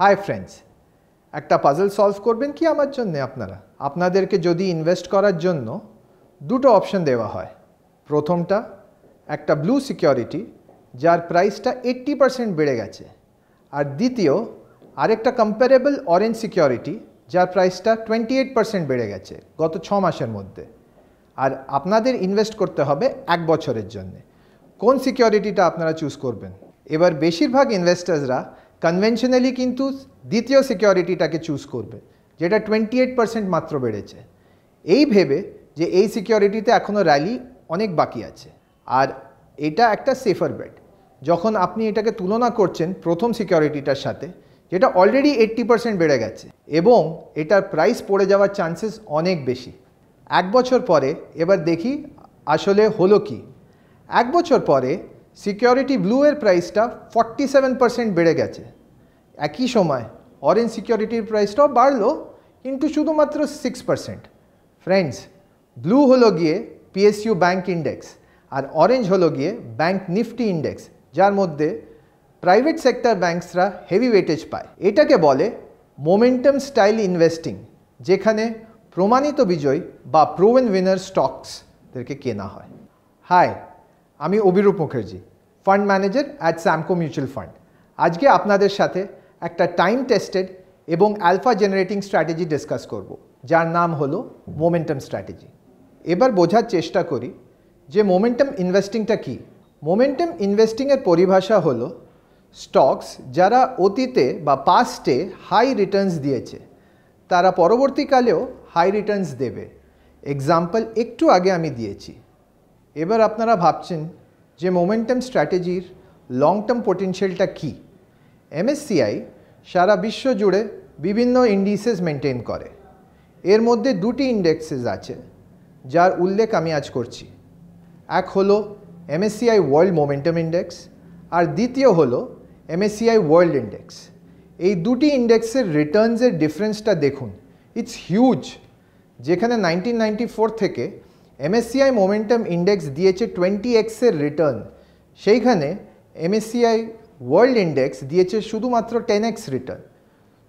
high friends একটা puzzle solve করবেন কি আমার জন্যে আপনারা আপনাদেরকে যদি ইনভেস্ট করার জন্য দুটো অপশন দেওয়া হয় প্রথমটা একটা ব্লু সিকিউরিটি যার প্রাইসটা এইট্টি পারসেন্ট বেড়ে গেছে আর দ্বিতীয় আরেকটা কম্পারেবল অরেঞ্জ সিকিউরিটি যার প্রাইসটা টোয়েন্টি এইট পারসেন্ট বেড়ে গেছে গত ছ মাসের মধ্যে আর আপনাদের ইনভেস্ট করতে হবে এক বছরের জন্যে কোন সিকিউরিটিটা আপনারা চুজ করবেন এবার বেশিরভাগ ইনভেস্টার্সরা কনভেনশনালি কিন্তু দ্বিতীয় সিকিউরিটিটাকে চুজ করবে যেটা টোয়েন্টি এইট পার্সেন্ট মাত্র বেড়েছে এই ভেবে যে এই সিকিউরিটিতে এখনও র্যালি অনেক বাকি আছে আর এটা একটা সেফার বেড যখন আপনি এটাকে তুলনা করছেন প্রথম সিকিউরিটিটার সাথে যেটা অলরেডি এইট্টি পার্সেন্ট বেড়ে গেছে এবং এটার প্রাইস পড়ে যাওয়ার চান্সেস অনেক বেশি এক বছর পরে এবার দেখি আসলে হলো কি এক বছর পরে সিকিউরিটি ব্লু এর প্রাইসটা ফর্টি সেভেন পার্সেন্ট বেড়ে গেছে একই সময় অরেঞ্জ সিকিউরিটির প্রাইসটাও বাড়লো কিন্তু শুধুমাত্র সিক্স পার্সেন্ট ফ্রেন্ডস ব্লু হলো গিয়ে পিএসইউ ব্যাঙ্ক ইন্ডেক্স আর অরেঞ্জ হলো গিয়ে ব্যাঙ্ক নিফটি ইন্ডেক্স যার মধ্যে প্রাইভেট সেক্টর ব্যাঙ্কসরা হেভি ওয়েটেজ পায় এটাকে বলে মোমেন্টাম স্টাইল ইনভেস্টিং যেখানে প্রমাণিত বিজয় বা প্রোভেন উইনার স্টকসদেরকে কেনা হয় হাই আমি Abhirup Mukherjee fund manager at Samco mutual fund আজকে আপনাদের সাথে একটা টাইম টেস্টেড এবং অ্যালফা জেনারেটিং স্ট্র্যাটেজি ডিসকাস করব যার নাম হলো মোমেন্টাম স্ট্র্যাটেজি এবার বোঝার চেষ্টা করি যে মোমেন্টাম ইনভেস্টিংটা কি মোমেন্টাম ইনভেস্টিংয়ের পরিভাষা হলো স্টকস যারা অতীতে বা পাস্টে হাই রিটার্নস দিয়েছে তারা পরবর্তীকালেও হাই রিটার্নস দেবে এক্সাম্পল একটু আগে আমি দিয়েছি এবার আপনারা ভাবছেন যে মোমেন্টাম স্ট্র্যাটেজির লং টার্ম পোটেনশিয়ালটা কী এমএসসিআই সারা বিশ্ব জুড়ে বিভিন্ন ইন্ডিসেস মেনটেন করে এর মধ্যে দুটি ইন্ডেক্সেস আছে যার উল্লেখ আমি আজ করছি এক হলো এমএসসিআই ওয়ার্ল্ড মোমেন্টাম ইন্ডেক্স আর দ্বিতীয় হলো এমএসসিআই ওয়ার্ল্ড ইন্ডেক্স এই দুটি ইন্ডেক্সের রিটার্নসের ডিফারেন্সটা দেখুন ইটস হিউজ যেখানে নাইনটিন থেকে এমএসসিআই মোমেন্টাম ইন্ডেক্স দিয়েছে টোয়েন্টি এক্সের রিটার্ন সেইখানে এমএসসিআই ওয়ার্ল্ড ইন্ডেক্স দিয়েছে শুধুমাত্র টেন এক্স রিটার্ন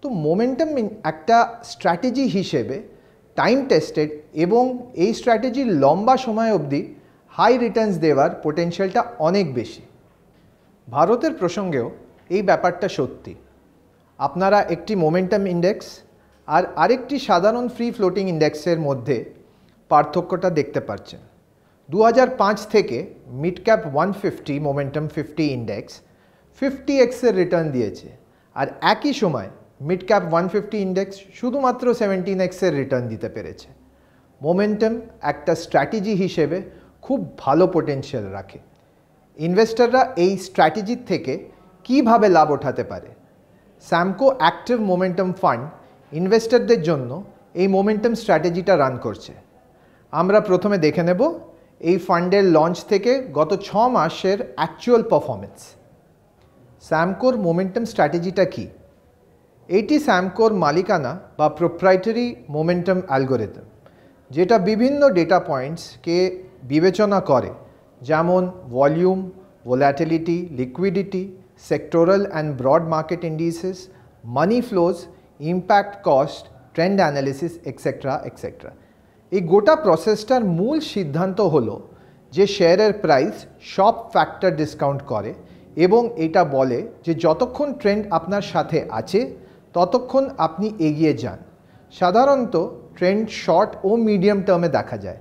তো মোমেন্টাম একটা স্ট্র্যাটেজি হিসেবে টাইম টেস্টেড এবং এই স্ট্র্যাটেজির লম্বা সময় অবধি হাই রিটার্নস দেওয়ার পোটেনশিয়ালটা অনেক বেশি ভারতের প্রসঙ্গেও এই ব্যাপারটা সত্যি আপনারা একটি মোমেন্টাম ইন্ডেক্স আর আরেকটি সাধারণ ফ্রি ফ্লোটিং ইন্ডেক্সের মধ্যে পার্থক্যটা দেখতে পাচ্ছেন দু থেকে mid cap one fifty momentum fifty index fifty এক্সের রিটার্ন দিয়েছে আর একই সময় mid cap one fifty index শুধুমাত্র সেভেন্টিন এক্সের রিটার্ন দিতে পেরেছে মোমেন্টাম একটা স্ট্র্যাটেজি হিসেবে খুব ভালো পোটেনশিয়াল রাখে ইনভেস্টাররা এই স্ট্র্যাটেজির থেকে কিভাবে লাভ ওঠাতে পারে স্যামকো অ্যাক্টিভ মোমেন্টাম ফান্ড ইনভেস্টারদের জন্য এই মোমেন্টাম স্ট্র্যাটেজিটা রান করছে আমরা প্রথমে দেখে নেব এই ফান্ডের লঞ্চ থেকে গত ছ মাসের অ্যাকচুয়াল পারফরমেন্স স্যামকোর মোমেন্টাম স্ট্র্যাটেজিটা কি এটি স্যামকোর মালিকানা বা প্রোপ্রাইটারি মোমেন্টাম অ্যালগোরিদম যেটা বিভিন্ন ডেটা পয়েন্টসকে বিবেচনা করে যেমন volume volatility liquidity sectoral and broad market indices money flows impact cost trend analysis etcetera etcetera এই গোটা প্রসেসটার মূল সিদ্ধান্ত হলো যে শেয়ারের প্রাইস সব ফ্যাক্টর ডিসকাউন্ট করে এবং এটা বলে যে যতক্ষণ ট্রেন্ড আপনার সাথে আছে ততক্ষণ আপনি এগিয়ে যান সাধারণত ট্রেন্ড শর্ট ও মিডিয়াম টার্মে দেখা যায়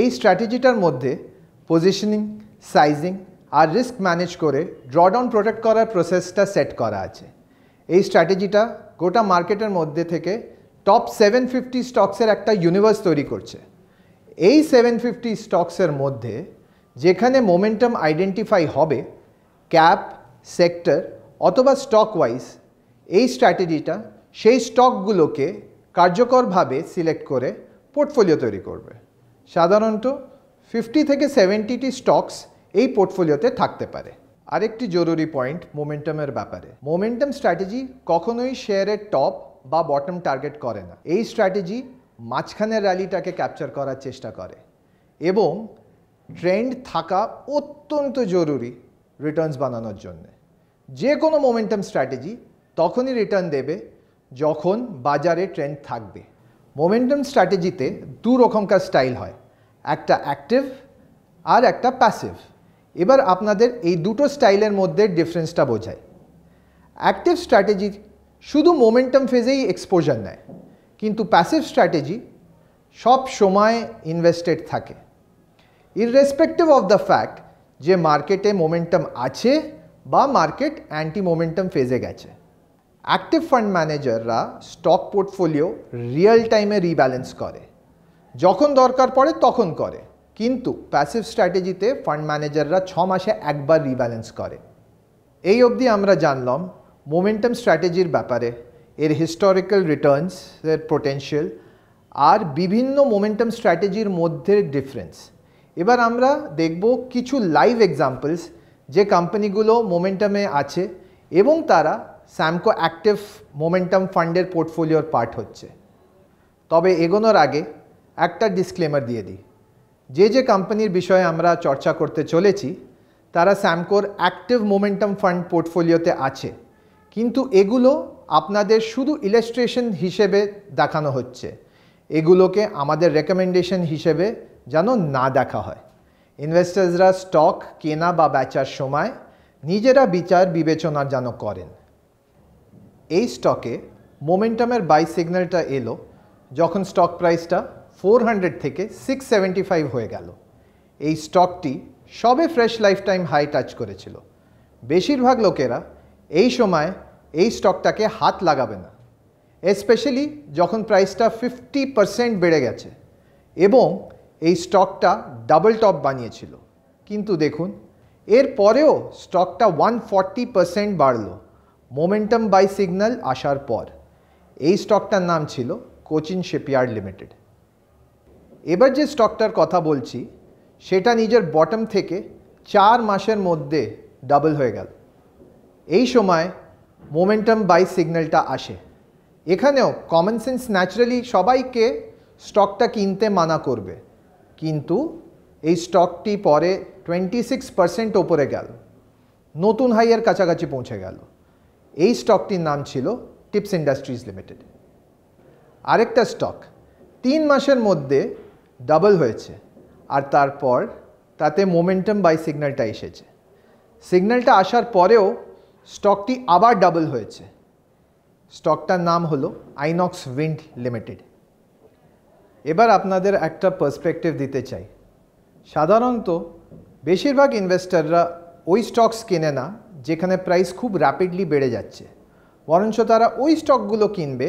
এই স্ট্র্যাটেজিটার মধ্যে পজিশনিং সাইজিং আর রিস্ক ম্যানেজ করে ড্রডাউন প্রোটেক্ট করার প্রসেসটা সেট করা আছে এই স্ট্র্যাটেজিটা গোটা মার্কেটের মধ্যে থেকে টপ সেভেন ফিফটি স্টকসের একটা ইউনিভার্স তৈরি করছে এই সেভেন ফিফটি স্টকসের মধ্যে যেখানে মোমেন্টাম আইডেন্টিফাই হবে ক্যাপ সেক্টর অথবা স্টক ওয়াইজ এই স্ট্র্যাটেজিটা সেই স্টকগুলোকে কার্যকরভাবে সিলেক্ট করে পোর্টফোলিও তৈরি করবে সাধারণত ফিফটি থেকে সেভেন্টিটি স্টকস এই পোর্টফোলিওতে থাকতে পারে আরেকটি জরুরি পয়েন্ট মোমেন্টামের ব্যাপারে মোমেন্টাম স্ট্র্যাটেজি কখনোই শেয়ারের টপ বা বটম টার্গেট করে না এই স্ট্র্যাটেজি মাঝখানের র্যালিটাকে ক্যাপচার করার চেষ্টা করে এবং ট্রেন্ড থাকা অত্যন্ত জরুরি রিটার্নস বানানোর জন্য যে কোনো মোমেন্টাম স্ট্র্যাটেজি তখনই রিটার্ন দেবে যখন বাজারে ট্রেন্ড থাকবে মোমেন্টাম স্ট্র্যাটেজিতে দু রকমকার স্টাইল হয় একটা অ্যাক্টিভ আর একটা প্যাসিভ এবার আপনাদের এই দুটো স্টাইলের মধ্যে ডিফারেন্সটা বোঝায় অ্যাক্টিভ স্ট্র্যাটেজি শুধু মোমেন্টাম ফেজেই এক্সপোজার নেয় কিন্তু প্যাসিভ স্ট্র্যাটেজি সব সময় ইনভেস্টেড থাকে ইররেসপেক্টিভ অফ দ্য ফ্যাক্ট যে মার্কেটে মোমেন্টাম আছে বা মার্কেট অ্যান্টি মোমেন্টাম ফেজে গেছে অ্যাক্টিভ ফান্ড ম্যানেজাররা স্টক পোর্টফোলিও রিয়েল টাইমে রিব্যালেন্স করে যখন দরকার পড়ে তখন করে কিন্তু প্যাসিভ স্ট্র্যাটেজিতে ফান্ড ম্যানেজাররা ছ মাসে একবার রিব্যালেন্স করে এই অবধি আমরা জানলাম মোমেন্টাম স্ট্র্যাটেজির ব্যাপারে এর হিস্টোরিক্যাল রিটার্নস এর পোটেন্সিয়াল আর বিভিন্ন মোমেন্টাম স্ট্র্যাটেজির মধ্যে ডিফারেন্স এবার আমরা দেখব কিছু লাইভ এক্সাম্পলস যে কোম্পানিগুলো মোমেন্টামে আছে এবং তারা স্যামকো অ্যাক্টিভ মোমেন্টাম ফান্ডের পোর্টফোলিওর পার্ট হচ্ছে তবে এগোনোর আগে একটা ডিসক্লেমার দিয়ে দিই যে যে কোম্পানির বিষয়ে আমরা চর্চা করতে চলেছি তারা স্যামকোর অ্যাক্টিভ মোমেন্টাম ফান্ড পোর্টফোলিওতে আছে কিন্তু এগুলো আপনাদের শুধু ইলাস্ট্রেশন হিসেবে দেখানো হচ্ছে এগুলোকে আমাদের রেকমেন্ডেশন হিসেবে যেন না দেখা হয় ইনভেস্টার্সরা স্টক কেনা বা বেচার সময় নিজেরা বিচার বিবেচনা যেন করেন এই স্টকে মোমেন্টামের বাই সিগন্যালটা এলো যখন স্টক প্রাইসটা ফোর হান্ড্রেড থেকে সিক্স সেভেন্টি ফাইভ হয়ে গেল এই স্টকটি সবে fresh life time high touch করেছিল বেশিরভাগ লোকেরা এই সময় এই স্টকটাকে হাত লাগাবে না স্পেশালি যখন প্রাইসটা ফিফটি পারসেন্ট বেড়ে গেছে এবং এই স্টকটা ডাবল টপ বানিয়েছিল কিন্তু দেখুন এর পরেও স্টকটা ওয়ান ফর্টি পারসেন্ট বাড়লো মোমেন্টাম বাই সিগন্যাল আসার পর এই স্টকটার নাম ছিল কোচিন শিপইয়ার্ড লিমিটেড এবার যে স্টকটার কথা বলছি সেটা নিজের বটম থেকে চার মাসের মধ্যে ডাবল হয়ে গেল এই সময় মোমেন্টাম বাই সিগন্যালটা আসে এখানেও কমন সেন্স ন্যাচারালি সবাইকে স্টকটা কিনতে মানা করবে কিন্তু এই স্টকটি পরে টোয়েন্টি সিক্স পার্সেন্ট ওপরে গেল নতুন হাইয়ের কাছাকাছি পৌঁছে গেল এই স্টকটির নাম ছিল টিপস ইন্ডাস্ট্রিজ লিমিটেড আরেকটা স্টক তিন মাসের মধ্যে ডাবল হয়েছে আর তারপর তাতে মোমেন্টাম বাই সিগন্যালটা এসেছে সিগন্যালটা আসার পরেও স্টকটি আবার ডাবল হয়েছে স্টকটার নাম হলো আইনক্স উইন্ড লিমিটেড এবার আপনাদের একটা পার্সপেক্টিভ দিতে চাই সাধারণত বেশিরভাগ ইনভেস্টাররা ওই স্টকস কেনে না যেখানে প্রাইস খুব র্যাপিডলি বেড়ে যাচ্ছে বরঞ্চ তারা ওই স্টকগুলো কিনবে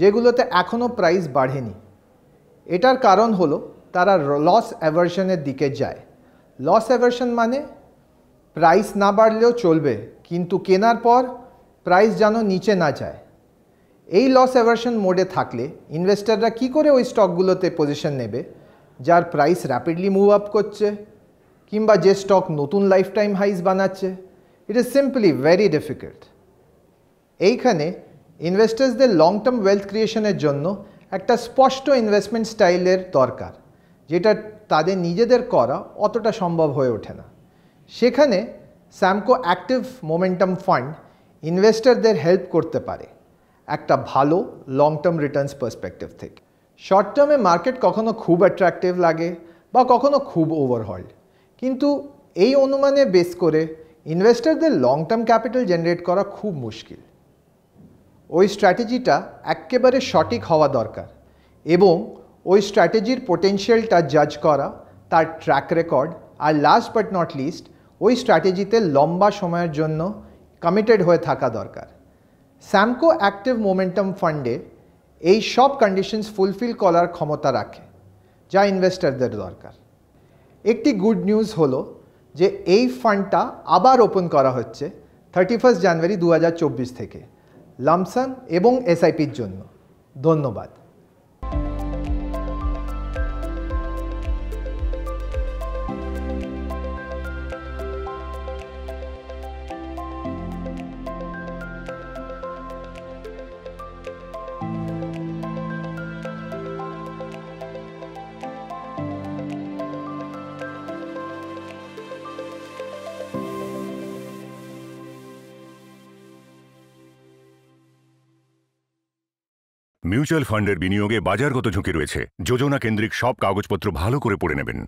যেগুলোতে এখনও প্রাইস বাড়েনি এটার কারণ হলো তারা লস অ্যাভার্শনের দিকে যায় লস অ্যাভার্শন মানে প্রাইস না বাড়লেও চলবে কিন্তু কেনার পর প্রাইস যেন নিচে না যায় এই লস অ্যাভার্সন মোডে থাকলে ইনভেস্টাররা কি করে ওই স্টকগুলোতে পজিশন নেবে যার প্রাইস র্যাপিডলি মুভ আপ করছে কিংবা যে স্টক নতুন লাইফ টাইম হাইস বানাচ্ছে it is simply very difficult এইখানে ইনভেস্টার্সদের লং টার্ম ওয়েলথ ক্রিয়েশনের জন্য একটা স্পষ্ট ইনভেস্টমেন্ট স্টাইলের দরকার যেটা তাদের নিজেদের করা অতটা সম্ভব হয়ে ওঠে না সেখানে স্যামকো অ্যাক্টিভ মোমেন্টাম ফান্ড ইনভেস্টারদের হেল্প করতে পারে একটা ভালো লং টার্ম রিটার্নস পার্সপেক্টিভ থেকে শর্ট টার্মে মার্কেট কখনো খুব অ্যাট্রাকটিভ লাগে বা কখনো খুব ওভারহল্ড কিন্তু এই অনুমানে বেস করে ইনভেস্টারদের লং টার্ম ক্যাপিটাল জেনারেট করা খুব মুশকিল ওই স্ট্র্যাটেজিটা একেবারে সঠিক হওয়া দরকার এবং ওই স্ট্র্যাটেজির পোটেনশিয়ালটা জাজ করা তার ট্র্যাক রেকর্ড আর লাস্ট বাট নট লিস্ট ওই স্ট্র্যাটেজিতে লম্বা সময়ের জন্য কমিটেড হয়ে থাকা দরকার স্যামকো অ্যাক্টিভ মোমেন্টাম ফান্ডে এই সব কন্ডিশনস ফুলফিল করার ক্ষমতা রাখে যা ইনভেস্টারদের দরকার একটি গুড নিউজ হল যে এই ফান্ডটা আবার ওপেন করা হচ্ছে থার্টি ফার্স্ট জানুয়ারি দু থেকে লামসাং এবং এসআইপির জন্য ধন্যবাদ মিউচুয়াল ফান্ডের বিনিয়োগে বাজারগত ঝুঁকি রয়েছে যোজনা কেন্দ্রিক সব কাগজপত্র ভালো করে পড়ে নেবেন